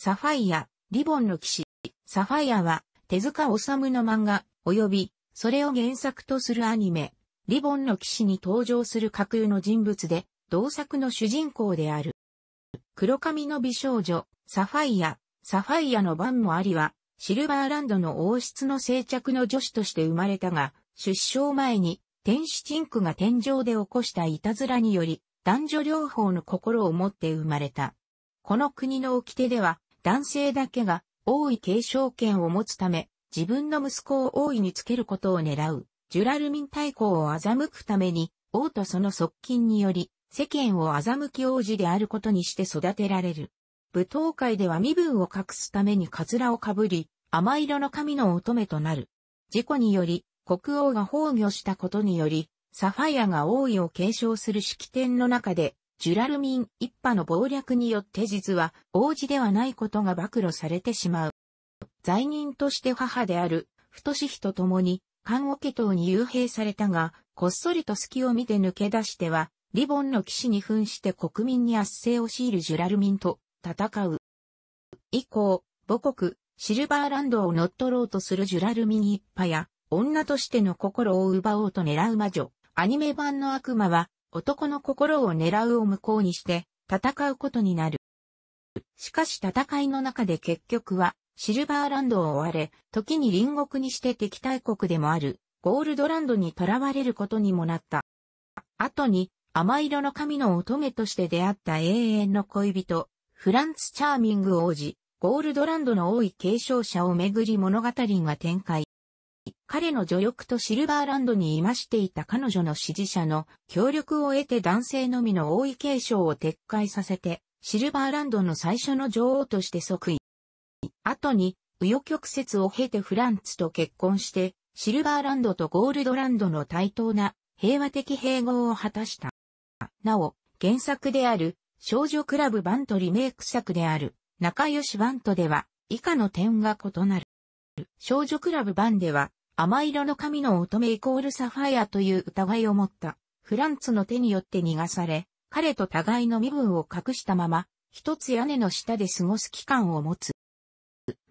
サファイア、リボンの騎士。サファイアは、手塚治虫の漫画、及び、それを原作とするアニメ、リボンの騎士に登場する架空の人物で、同作の主人公である。黒髪の美少女、サファイア、サファイアの番もありは、シルバーランドの王室の静着の女子として生まれたが、出生前に、天使チンクが天井で起こしたいたずらにより、男女両方の心を持って生まれた。この国の掟では、男性だけが王位継承権を持つため、自分の息子を王位につけることを狙う、ジュラルミン大公を欺くために、王とその側近により、世間を欺き王子であることにして育てられる。舞踏会では身分を隠すためにカツラをかぶり、甘色の髪の乙女となる。事故により、国王が崩御したことにより、サファイアが王位を継承する式典の中で、ジュラルミン一派の謀略によって実は王子ではないことが暴露されてしまう。罪人として母である、太子妃と共に、看桶家に幽閉されたが、こっそりと隙を見て抜け出しては、リボンの騎士に扮して国民に圧政を強いるジュラルミンと戦う。以降、母国、シルバーランドを乗っ取ろうとするジュラルミン一派や、女としての心を奪おうと狙う魔女、アニメ版の悪魔は、男の心を狙うを無効にして戦うことになる。しかし戦いの中で結局はシルバーランドを追われ、時に隣国にして敵対国でもあるゴールドランドに囚われることにもなった。後に甘色の神の乙女として出会った永遠の恋人、フランツ・チャーミング王子、ゴールドランドの多い継承者をめぐり物語が展開。彼の助力とシルバーランドにいましていた彼女の支持者の協力を得て男性のみの王位継承を撤回させて、シルバーランドの最初の女王として即位。後に、紆余曲折を経てフランツと結婚して、シルバーランドとゴールドランドの対等な平和的併合を果たした。なお、原作である少女クラブバントリメイク作である仲良しバントでは以下の点が異なる。少女クラブバンでは甘色の髪の乙女イコールサファイアという疑いを持ったフランツの手によって逃がされ、彼と互いの身分を隠したまま、一つ屋根の下で過ごす期間を持つ。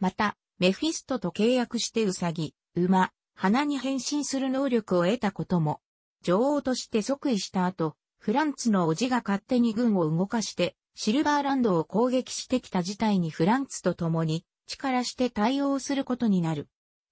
また、メフィストと契約してウサギ、馬、花に変身する能力を得たことも、女王として即位した後、フランツの叔父が勝手に軍を動かして、シルバーランドを攻撃してきた事態にフランツと共に力して対応することになる。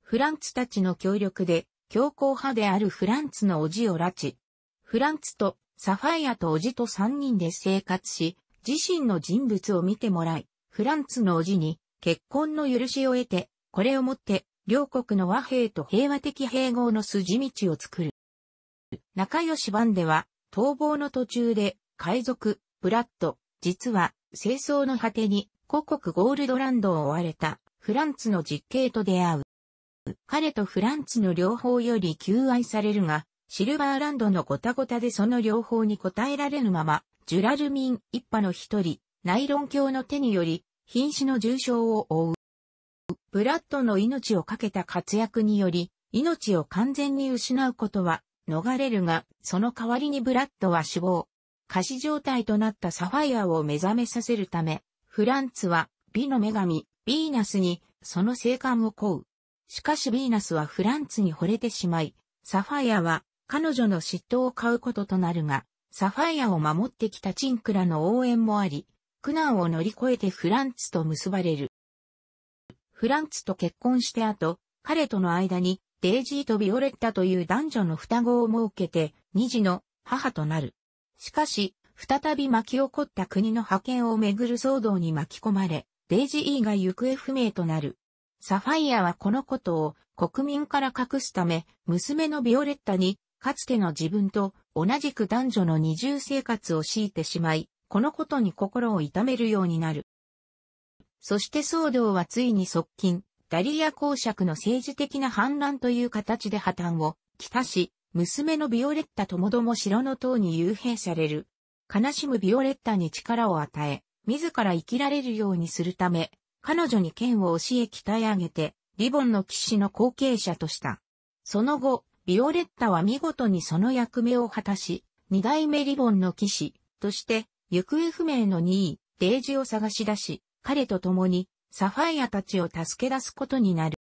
フランツたちの協力で、強硬派であるフランツのおじを拉致。フランツとサファイアとおじと三人で生活し、自身の人物を見てもらい、フランツのおじに結婚の許しを得て、これをもって両国の和平と平和的併合の筋道を作る。仲良し版では、逃亡の途中で海賊、ブラッド、実は清掃の果てに故国ゴールドランドを追われたフランツの実刑と出会う。彼とフランチの両方より求愛されるが、シルバーランドのごたごたでその両方に応えられぬまま、ジュラルミン一派の一人、ナイロン教の手により、瀕死の重傷を負う。ブラッドの命を懸けた活躍により、命を完全に失うことは逃れるが、その代わりにブラッドは死亡。過死状態となったサファイアを目覚めさせるため、フランツは美の女神、ヴィーナスにその生還を請う。しかしヴィーナスはフランツに惚れてしまい、サファイアは彼女の嫉妬を買うこととなるが、サファイアを守ってきたチンクラの応援もあり、苦難を乗り越えてフランツと結ばれる。フランツと結婚して後、彼との間にデイジーとビオレッタという男女の双子を設けて、二児の母となる。しかし、再び巻き起こった国の覇権をめぐる騒動に巻き込まれ、デイジーが行方不明となる。サファイアはこのことを国民から隠すため、娘のビオレッタに、かつての自分と同じく男女の二重生活を強いてしまい、このことに心を痛めるようになる。そして騒動はついに側近、ダリア公爵の政治的な反乱という形で破綻を、きたし、娘のビオレッタともども城の塔に幽閉される。悲しむビオレッタに力を与え、自ら生きられるようにするため、彼女に剣を教え鍛え上げて、リボンの騎士の後継者とした。その後、ビオレッタは見事にその役目を果たし、二代目リボンの騎士として、行方不明の2位、デイジを探し出し、彼と共にサファイアたちを助け出すことになる。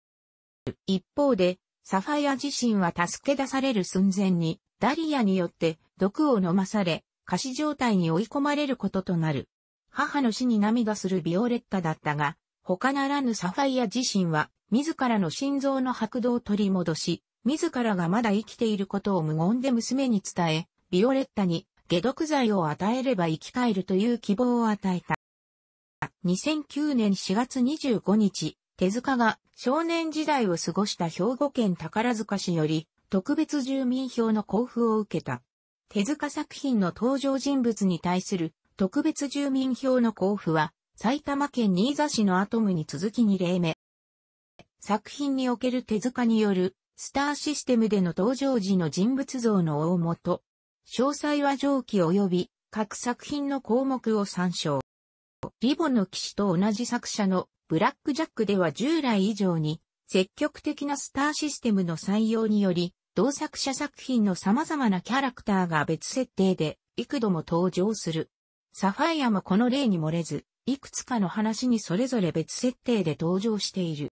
一方で、サファイア自身は助け出される寸前に、ダリアによって毒を飲まされ、仮死状態に追い込まれることとなる。母の死に涙するビオレッタだったが、他ならぬサファイア自身は、自らの心臓の拍動を取り戻し、自らがまだ生きていることを無言で娘に伝え、ビオレッタに解毒剤を与えれば生き返るという希望を与えた。2009年4月25日、手塚が少年時代を過ごした兵庫県宝塚市より特別住民票の交付を受けた。手塚作品の登場人物に対する特別住民票の交付は埼玉県新座市のアトムに続き2例目。作品における手塚によるスターシステムでの登場時の人物像の大元。詳細は上記及び各作品の項目を参照。リボの騎士と同じ作者のブラックジャックでは従来以上に積極的なスターシステムの採用により、同作者作品の様々なキャラクターが別設定で幾度も登場する。サファイアもこの例に漏れず、いくつかの話にそれぞれ別設定で登場している。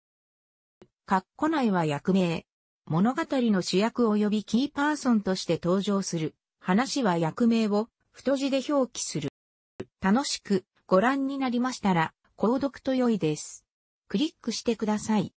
カッコ内は役名。物語の主役及びキーパーソンとして登場する。話は役名を太字で表記する。楽しくご覧になりましたら、購読と良いです。クリックしてください。